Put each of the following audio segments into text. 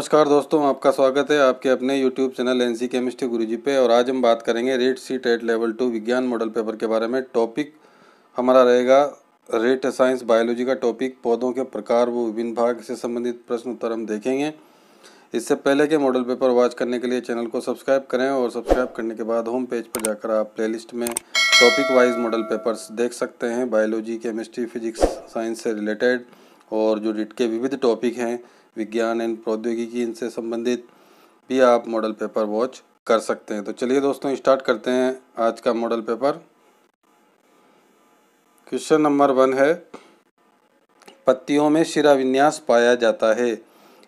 नमस्कार दोस्तों आपका स्वागत है आपके अपने YouTube channel N C chemistry जी पे और आज हम बात करेंगे REET CTET level two विज्ञान मॉडल पेपर के बारे में टॉपिक हमारा रहेगा रेट साइंस बायोलॉजी का टॉपिक पौधों के प्रकार वो विभिन्न भाग से संबंधित प्रश्न उत्तर हम देखेंगे इससे पहले के मॉडल पेपर वॉच करने के लिए चैनल को सब्सक्राइब करें और सब्सक्राइब करने के बाद होम पेज पर जाकर आप प्ले में टॉपिक वाइज मॉडल पेपर्स देख सकते हैं बायोलॉजी केमिस्ट्री फिजिक्स साइंस से रिलेटेड और जो रिट के विविध टॉपिक हैं विज्ञान एंड प्रौद्योगिकी इनसे संबंधित भी आप मॉडल पेपर वॉच कर सकते हैं तो चलिए दोस्तों स्टार्ट करते हैं आज का model paper question number one है पत्तियों में शिरा विन्यास पाया जाता है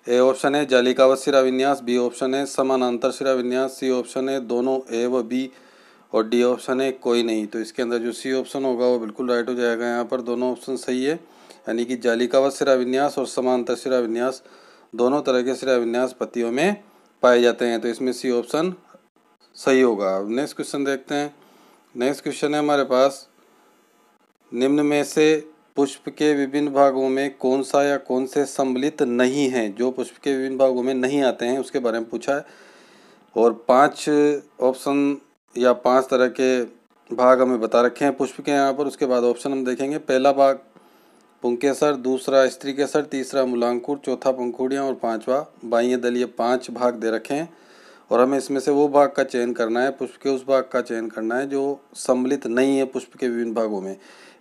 ए ऑप्शन है जालिकावत शिरा विन्यास बी ऑप्शन है समानांतर शिरा विन्यास सी ऑप्शन है दोनों ए व बी और डी ऑप्शन है कोई नहीं तो इसके अंदर जो सी ऑप्शन होगा वो बिल्कुल राइट हो जाएगा यहाँ पर दोनों ऑप्शन सही है यानी कि जालिकावत शिरा विन्यास और समानांतर शिरा विन्यास दोनों तरह के विन्यास पतियों में पाए जाते हैं तो इसमें सी ऑप्शन सही होगा अब नेक्स्ट क्वेश्चन देखते हैं नेक्स्ट क्वेश्चन है हमारे पास निम्न में से पुष्प के विभिन्न भागों में कौन सा या कौन से सम्मिलित नहीं हैं जो पुष्प के विभिन्न भागों में नहीं आते हैं उसके बारे में पूछा है और पांच ऑप्शन या पांच तरह के भाग हमें बता रखे हैं पुष्प के यहाँ पर उसके बाद ऑप्शन हम देखेंगे पहला भाग पुंकेसर दूसरा स्त्री केसर तीसरा मूलांकुर चौथा पंखुड़ियाँ और पांचवा बाह्य दलिए पांच भाग दे रखें और हमें इसमें से वो भाग का चयन करना है पुष्प के उस भाग का चयन करना है जो सम्मिलित नहीं है पुष्प के विभिन्न भागों में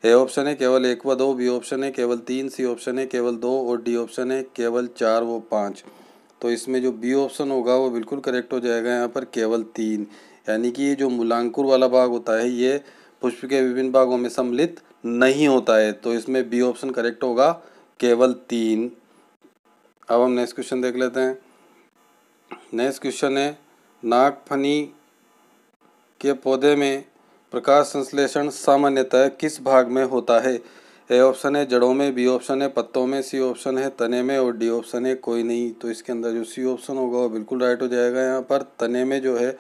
ए ऑप्शन है केवल एक व दो बी ऑप्शन है केवल तीन सी ऑप्शन है केवल दो और डी ऑप्शन है केवल चार व पाँच तो इसमें जो बी ऑप्शन होगा वो बिल्कुल करेक्ट हो जाएगा यहाँ पर केवल तीन यानी कि जो मूलांकुर वाला भाग होता है ये पुष्प के विभिन्न भागों में सम्मिलित नहीं होता है तो इसमें बी ऑप्शन करेक्ट होगा केवल तीन अब हम नेक्स्ट क्वेश्चन देख लेते हैं नेक्स्ट क्वेश्चन है नागफनी के पौधे में प्रकाश संश्लेषण सामान्यतः किस भाग में होता है ए ऑप्शन है जड़ों में बी ऑप्शन है पत्तों में सी ऑप्शन है तने में और डी ऑप्शन है कोई नहीं तो इसके अंदर जो सी ऑप्शन होगा वो बिल्कुल राइट हो जाएगा यहाँ पर तने में जो है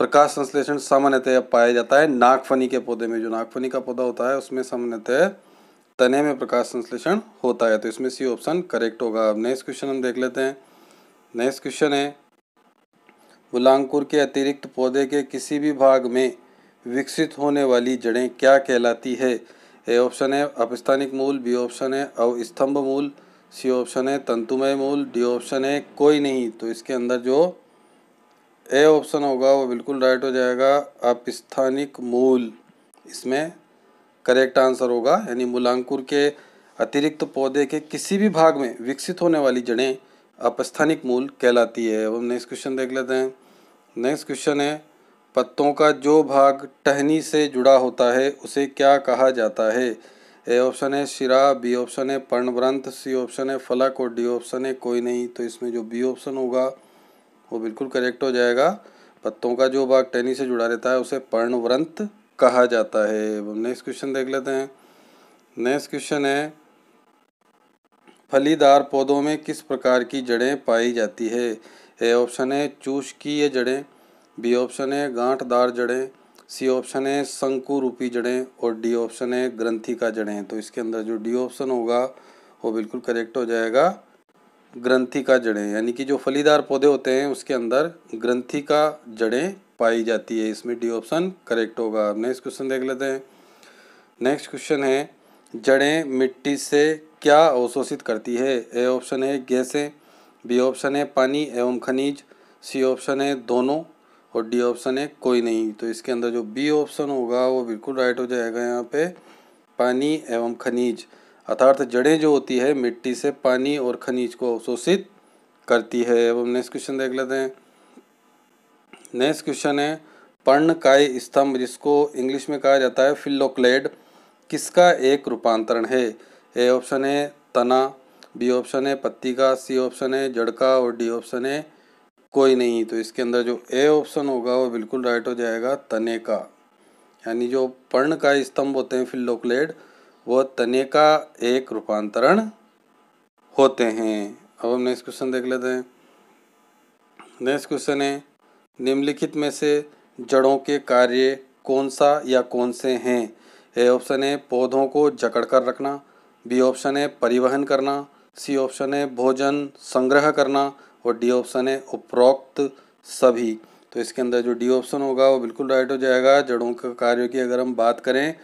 प्रकाश संश्लेषण सामान्यतः पाया जाता है नागफनी के पौधे में जो नागफनी का पौधा होता है उसमें सामान्यतः तने में प्रकाश संश्लेषण होता है तो इसमें सी ऑप्शन करेक्ट होगा अब नेक्स्ट क्वेश्चन हम देख लेते हैं नेक्स्ट क्वेश्चन है बुलांकुर के अतिरिक्त पौधे के किसी भी भाग में विकसित होने वाली जड़ें क्या कहलाती है ए ऑप्शन है अपस्थानिक मूल बी ऑप्शन है अवस्तंभ मूल सी ऑप्शन है तंतुमय मूल डी ऑप्शन है कोई नहीं तो इसके अंदर जो ए ऑप्शन होगा वो बिल्कुल राइट हो जाएगा अपस्थानिक मूल इसमें करेक्ट आंसर होगा यानी मूलांकुर के अतिरिक्त पौधे के किसी भी भाग में विकसित होने वाली जड़ें अपस्थानिक मूल कहलाती है अब हम नेक्स्ट क्वेश्चन देख लेते हैं नेक्स्ट क्वेश्चन है पत्तों का जो भाग टहनी से जुड़ा होता है उसे क्या कहा जाता है ए ऑप्शन है शिरा बी ऑप्शन है पर्णव्रंथ सी ऑप्शन है फलक और डी ऑप्शन है कोई नहीं तो इसमें जो बी ऑप्शन होगा वो बिल्कुल करेक्ट हो जाएगा पत्तों का जो भाग टहनी से जुड़ा रहता है उसे पर्णव्रंत कहा जाता है नेक्स्ट क्वेश्चन देख लेते हैं नेक्स्ट क्वेश्चन है फलीदार पौधों में किस प्रकार की जड़ें पाई जाती है ए ऑप्शन है चूश की ये जड़ें बी ऑप्शन है गांठदार जड़ें सी ऑप्शन है शंकु रूपी जड़ें और डी ऑप्शन है ग्रंथि का जड़ें तो इसके अंदर जो डी ऑप्शन होगा वो बिल्कुल करेक्ट हो जाएगा ग्रंथि का जड़ें यानी कि जो फलीदार पौधे होते हैं उसके अंदर ग्रंथि का जड़ें पाई जाती है इसमें डी ऑप्शन करेक्ट होगा अब नेक्स्ट क्वेश्चन देख लेते हैं नेक्स्ट क्वेश्चन है जड़ें मिट्टी से क्या अवशोषित करती है ए ऑप्शन है गैसें बी ऑप्शन है पानी एवं खनिज सी ऑप्शन है दोनों और डी ऑप्शन है कोई नहीं तो इसके अंदर जो बी ऑप्शन होगा वो बिल्कुल राइट हो जाएगा यहाँ पे पानी एवं खनिज अर्थात जड़ें जो होती है मिट्टी से पानी और खनिज को अवशोषित करती है अब हम नेक्स्ट क्वेश्चन देख लेते हैं नेक्स्ट क्वेश्चन है पर्णकाय स्तंभ जिसको इंग्लिश में कहा जाता है फिल्लोक्लेड किसका एक रूपांतरण है ए ऑप्शन है तना बी ऑप्शन है पत्ती का सी ऑप्शन है जड़ का और डी ऑप्शन है कोई नहीं तो इसके अंदर जो ए ऑप्शन होगा वो बिल्कुल राइट हो जाएगा तने का यानी जो पर्ण का स्तंभ होते हैं फिल्लोक्लेड व तने का एक रूपांतरण होते हैं अब हम नेक्स्ट क्वेश्चन देख लेते हैं नेक्स्ट क्वेश्चन है निम्नलिखित में से जड़ों के कार्य कौन सा या कौन से हैं ए ऑप्शन है पौधों को जकड़ कर रखना बी ऑप्शन है परिवहन करना सी ऑप्शन है भोजन संग्रह करना और डी ऑप्शन है उपरोक्त सभी तो इसके अंदर जो डी ऑप्शन होगा वो बिल्कुल राइट हो जाएगा जड़ों के कार्यों की अगर हम बात करें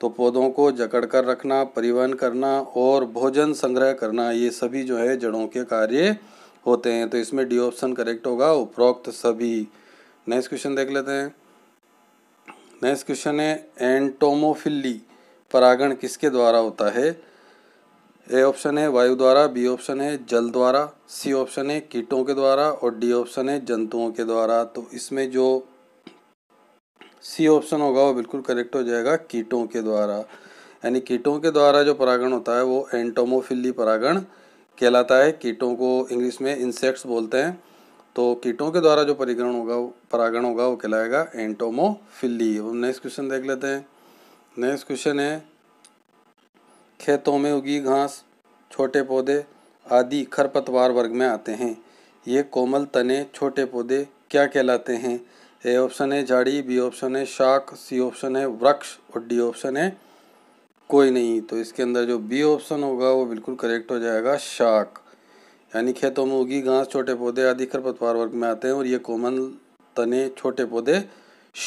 तो पौधों को जकड़ कर रखना परिवहन करना और भोजन संग्रह करना ये सभी जो है जड़ों के कार्य होते हैं तो इसमें डी ऑप्शन करेक्ट होगा उपरोक्त सभी नेक्स्ट क्वेश्चन देख लेते हैं नेक्स्ट क्वेश्चन है एंटोमोफिली परागण किसके द्वारा होता है ए ऑप्शन है वायु द्वारा बी ऑप्शन है जल द्वारा सी ऑप्शन है कीटों के द्वारा और डी ऑप्शन है जंतुओं के द्वारा तो इसमें जो सी ऑप्शन होगा वो बिल्कुल करेक्ट हो जाएगा कीटों के द्वारा यानी कीटों के द्वारा जो परागण होता है वो एंटोमोफिली परागण कहलाता है कीटों को इंग्लिश में इंसेक्ट्स बोलते हैं तो कीटों के द्वारा जो परिग्रहण होगा परागण होगा वो कहलाएगा एंटोमोफिली हम नेक्स्ट क्वेश्चन देख लेते हैं नेक्स्ट क्वेश्चन है खेतों में उगी घास छोटे पौधे आदि खरपतवार वर्ग में आते हैं ये कोमल तने छोटे पौधे क्या कहलाते हैं ए ऑप्शन है झाड़ी बी ऑप्शन है शाख सी ऑप्शन है वृक्ष और डी ऑप्शन है कोई नहीं तो इसके अंदर जो बी ऑप्शन होगा वो बिल्कुल करेक्ट हो जाएगा शाख यानी खेतों में उगी घास छोटे पौधे आदि खरपतवार वर्ग में आते हैं और ये कॉमन तने छोटे पौधे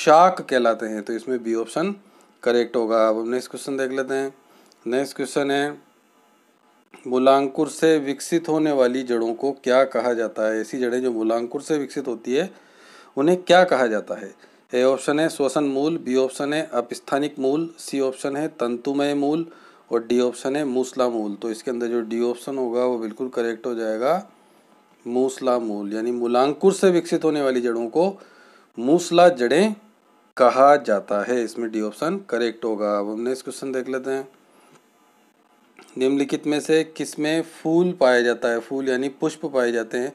शाक कहलाते हैं तो इसमें बी ऑप्शन करेक्ट होगा अब हम नेक्स्ट क्वेश्चन देख लेते हैं नेक्स्ट क्वेश्चन है मूलांकुर से विकसित होने वाली जड़ों को क्या कहा जाता है ऐसी जड़ें जो मूलांकुर से विकसित होती है उन्हें क्या कहा जाता है ए ऑप्शन है श्वसन मूल बी ऑप्शन है अपस्थानिक मूल सी ऑप्शन है तंतुमय मूल और डी ऑप्शन है मूसला मूल तो इसके अंदर जो डी ऑप्शन होगा वो बिल्कुल करेक्ट हो जाएगा मूसला मूल यानी मूलांकुर से विकसित होने वाली जड़ों को मूसला जड़ें कहा जाता है इसमें डी ऑप्शन करेक्ट होगा अब हम नेक्स्ट क्वेश्चन देख लेते हैं निम्नलिखित में से किसमें फूल पाया जाता है फूल यानी पुष्प पाए जाते हैं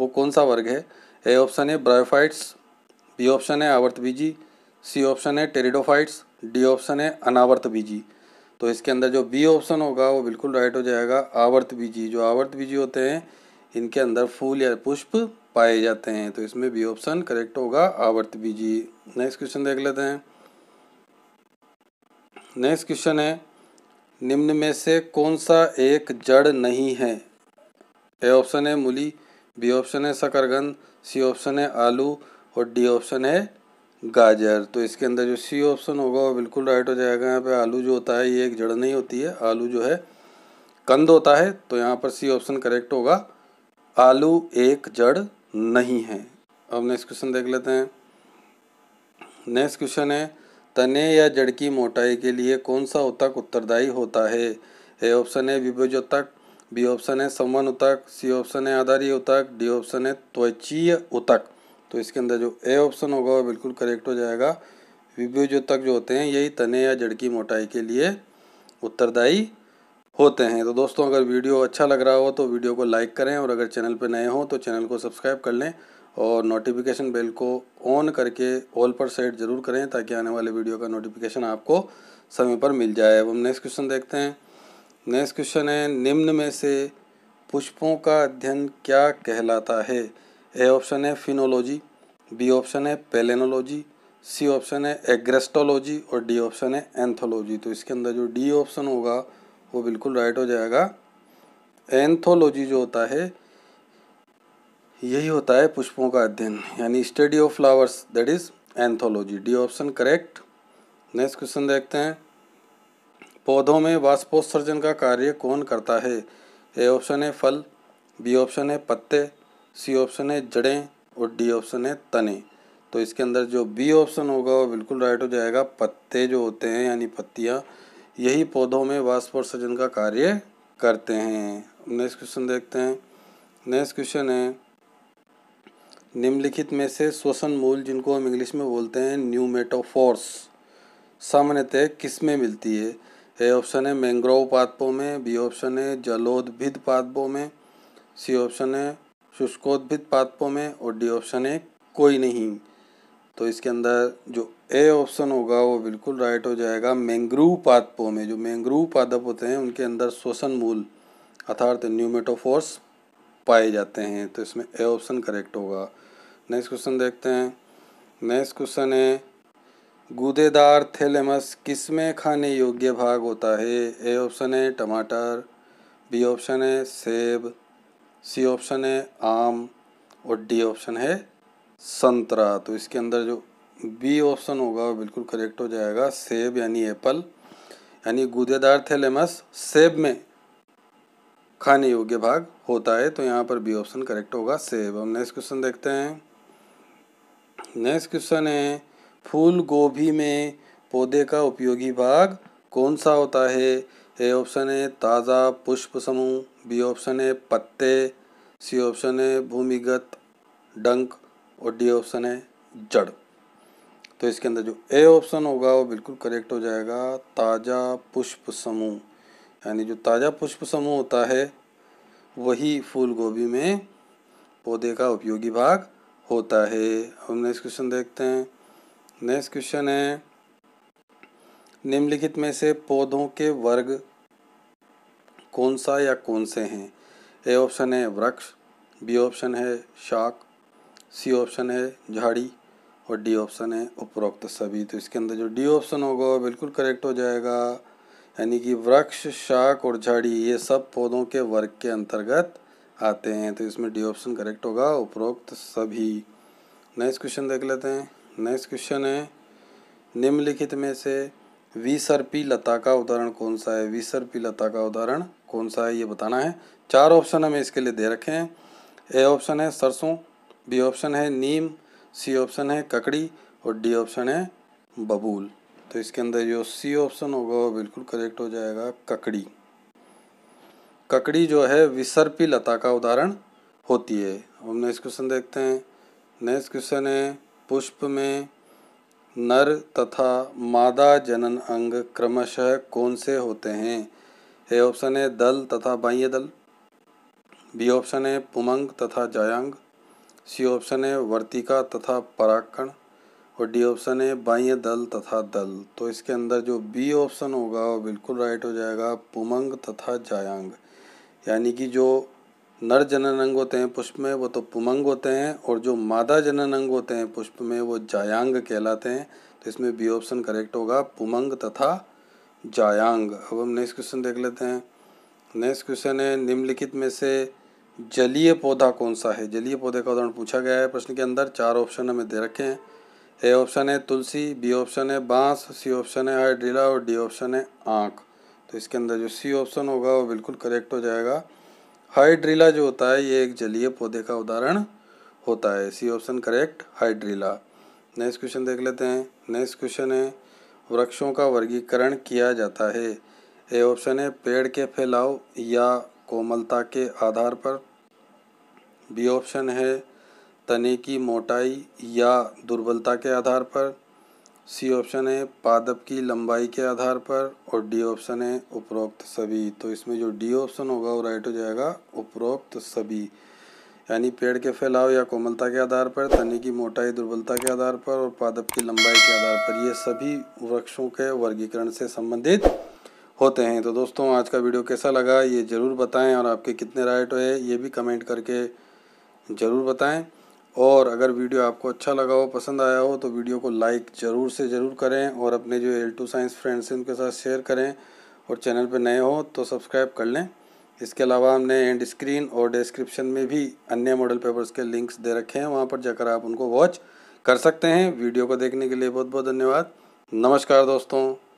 वो कौन सा वर्ग है ए ऑप्शन है ब्रायोफाइट्स बी ऑप्शन है आवर्त बीजी सी ऑप्शन है टेरिडोफाइट्स डी ऑप्शन है अनावर्त बीजी तो इसके अंदर जो बी ऑप्शन होगा वो बिल्कुल राइट हो जाएगा आवर्त बीजी जो आवर्त बीजी होते हैं इनके अंदर फूल या पुष्प पाए जाते हैं तो इसमें बी ऑप्शन करेक्ट होगा आवर्त बीजी नेक्स्ट क्वेश्चन देख लेते हैं नेक्स्ट क्वेश्चन है निम्न में से कौन सा एक जड़ नहीं है ए ऑप्शन है मूली बी ऑप्शन है शकरगंध सी ऑप्शन है आलू और डी ऑप्शन है गाजर तो इसके अंदर जो सी ऑप्शन होगा वो बिल्कुल राइट हो जाएगा यहाँ पे आलू जो होता है ये एक जड़ नहीं होती है आलू जो है कंद होता है तो यहाँ पर सी ऑप्शन करेक्ट होगा आलू एक जड़ नहीं है अब नेक्स्ट क्वेश्चन देख लेते हैं नेक्स्ट क्वेश्चन है तने या जड़ की मोटाई के लिए कौन सा उत्तक उत्तरदायी होता है ए ऑप्शन है विभोजतक बी ऑप्शन है संवन उतक सी ऑप्शन है आधारीय उतक डी ऑप्शन है त्वचीय उतक तो इसके अंदर जो ए ऑप्शन होगा वो बिल्कुल करेक्ट हो जाएगा विभुज उतक जो होते हैं यही तने या जड़ की मोटाई के लिए उत्तरदायी होते हैं तो दोस्तों अगर वीडियो अच्छा लग रहा हो तो वीडियो को लाइक करें और अगर चैनल पर नए हों तो चैनल को सब्सक्राइब कर लें और नोटिफिकेशन बेल को ऑन करके ऑल पर सेट जरूर करें ताकि आने वाले वीडियो का नोटिफिकेशन आपको समय पर मिल जाए अब हम नेक्स्ट क्वेश्चन देखते हैं नेक्स्ट क्वेश्चन है निम्न में से पुष्पों का अध्ययन क्या कहलाता है ए ऑप्शन है फिनोलॉजी बी ऑप्शन है पेलेनोलॉजी सी ऑप्शन है एग्रेस्टोलॉजी और डी ऑप्शन है एंथोलॉजी तो इसके अंदर जो डी ऑप्शन होगा वो बिल्कुल राइट हो जाएगा एंथोलॉजी जो होता है यही होता है पुष्पों का अध्ययन यानी study of flowers that is anthology D option correct next question देखते हैं पौधों में वाष्पोत्सर्जन का कार्य कौन करता है ए ऑप्शन है फल बी ऑप्शन है पत्ते सी ऑप्शन है जड़ें और डी ऑप्शन है तने तो इसके अंदर जो बी ऑप्शन होगा वो बिल्कुल राइट हो जाएगा पत्ते जो होते हैं यानी पत्तियाँ यही पौधों में वाष्पोत्सर्जन का कार्य करते हैं नेक्स्ट क्वेश्चन देखते हैं नेक्स्ट क्वेश्चन है निम्नलिखित में से श्वसन मूल जिनको हम इंग्लिश में बोलते हैं न्यूमेटोफोर्स सामान्यतः किस में मिलती है ए ऑप्शन है मैंग्रोव पादपों में बी ऑप्शन है जलोद्भिद पादपों में सी ऑप्शन है शुष्कोद्भिद पादपों में और डी ऑप्शन है कोई नहीं तो इसके अंदर जो ए ऑप्शन होगा वो बिल्कुल राइट हो जाएगा मैंग्रूव पादपों में जो मैंग्रूव पादप होते हैं उनके अंदर श्वसन मूल अर्थात न्यूमेटोफोर्स पाए जाते हैं तो इसमें ए ऑप्शन करेक्ट होगा नेक्स्ट क्वेश्चन देखते हैं नेक्स्ट क्वेश्चन है गूदेदार थैलेमस किसमें खाने योग्य भाग होता है ए ऑप्शन है टमाटर बी ऑप्शन है सेब सी ऑप्शन है आम और डी ऑप्शन है संतरा तो इसके अंदर जो बी ऑप्शन होगा वो बिल्कुल करेक्ट हो जाएगा सेब यानी एप्पल यानी गूदेदार थैलेमस सेब में खाने योग्य भाग होता है तो यहाँ पर बी ऑप्शन करेक्ट होगा सेब हम नेक्स्ट क्वेश्चन देखते हैं नेक्स्ट क्वेश्चन है फूल गोभी में पौधे का उपयोगी भाग कौन सा होता है ए ऑप्शन है ताज़ा पुष्प समूह बी ऑप्शन है पत्ते सी ऑप्शन है भूमिगत डंक और डी ऑप्शन है जड़ तो इसके अंदर जो ए ऑप्शन होगा वो बिल्कुल करेक्ट हो जाएगा ताज़ा पुष्प समूह यानी जो ताज़ा पुष्प समूह होता है वही फूल गोभी में पौधे का उपयोगी भाग होता है हम नेक्स्ट क्वेश्चन देखते हैं नेक्स्ट क्वेश्चन है निम्नलिखित में से पौधों के वर्ग कौन सा या कौन से हैं ए ऑप्शन है वृक्ष बी ऑप्शन है शाक सी ऑप्शन है झाड़ी और डी ऑप्शन है उपरोक्त सभी तो इसके अंदर जो डी ऑप्शन होगा वो बिल्कुल करेक्ट हो जाएगा यानी कि वृक्ष शाक और झाड़ी ये सब पौधों के वर्ग के अंतर्गत आते हैं तो इसमें डी ऑप्शन करेक्ट होगा उपरोक्त सभी नेक्स्ट क्वेश्चन देख लेते हैं नेक्स्ट क्वेश्चन है निम्नलिखित में से विसर्पी लता का उदाहरण कौन सा है विसर्पी लता का उदाहरण कौन सा है ये बताना है चार ऑप्शन हमें इसके लिए दे रखे हैं ए ऑप्शन है सरसों बी ऑप्शन है नीम सी ऑप्शन है ककड़ी और डी ऑप्शन है बबूल तो इसके अंदर जो सी ऑप्शन होगा वो बिल्कुल करेक्ट हो जाएगा ककड़ी ककड़ी जो है विसर्पी लता का उदाहरण होती है हम नेक्स्ट क्वेश्चन देखते हैं नेक्स्ट क्वेश्चन है पुष्प में नर तथा मादा जनन अंग क्रमशः कौन से होते हैं ए ऑप्शन है दल तथा बाह्य दल बी ऑप्शन है पुमंग तथा जायांग सी ऑप्शन है वर्तिका तथा पराकण और डी ऑप्शन है बाह्य दल तथा दल तो इसके अंदर जो बी ऑप्शन होगा वो बिल्कुल राइट हो जाएगा पुमंग तथा जायांग यानी कि जो नर जनन अंग होते हैं पुष्प में वो तो पुमंग होते हैं और जो मादा जनन अंग होते हैं पुष्प में वो जायांग कहलाते हैं तो इसमें बी ऑप्शन करेक्ट होगा पुमंग तथा जायांग अब हम नेक्स्ट क्वेश्चन देख लेते हैं नेक्स्ट क्वेश्चन है निम्नलिखित में से जलीय पौधा कौन सा है जलीय पौधे का उदाहरण पूछा गया है प्रश्न के अंदर चार ऑप्शन हमें दे रखे हैं ए ऑप्शन है तुलसी बी ऑप्शन है बांस सी ऑप्शन है हाइड्रिला और डी ऑप्शन है आँख तो इसके अंदर जो सी ऑप्शन होगा वो बिल्कुल करेक्ट हो जाएगा हाइड्रिला जो होता है ये एक जलीय पौधे का उदाहरण होता है C option correct hydrilla next question देख लेते हैं नेक्स्ट क्वेश्चन है वृक्षों का वर्गीकरण किया जाता है ए ऑप्शन है पेड़ के फैलाव या कोमलता के आधार पर बी ऑप्शन है तने की मोटाई या दुर्बलता के आधार पर सी ऑप्शन है पादप की लंबाई के आधार पर और डी ऑप्शन है उपरोक्त सभी तो इसमें जो डी ऑप्शन होगा वो राइट हो जाएगा उपरोक्त सभी यानी पेड़ के फैलाव या कोमलता के आधार पर तने की मोटाई दुर्बलता के आधार पर और पादप की लंबाई के आधार पर ये सभी वृक्षों के वर्गीकरण से संबंधित होते हैं तो दोस्तों आज का वीडियो कैसा लगा ये ज़रूर बताएं और आपके कितने राइट हुए ये भी कमेंट करके ज़रूर बताएं और अगर वीडियो आपको अच्छा लगा हो पसंद आया हो तो वीडियो को लाइक ज़रूर से ज़रूर करें और अपने जो एल टू साइंस फ्रेंड्स हैं उनके साथ शेयर करें और चैनल पर नए हो तो सब्सक्राइब कर लें इसके अलावा हमने एंड स्क्रीन और डिस्क्रिप्शन में भी अन्य मॉडल पेपर्स के लिंक्स दे रखे हैं वहाँ पर जाकर आप उनको वॉच कर सकते हैं वीडियो को देखने के लिए बहुत बहुत धन्यवाद नमस्कार दोस्तों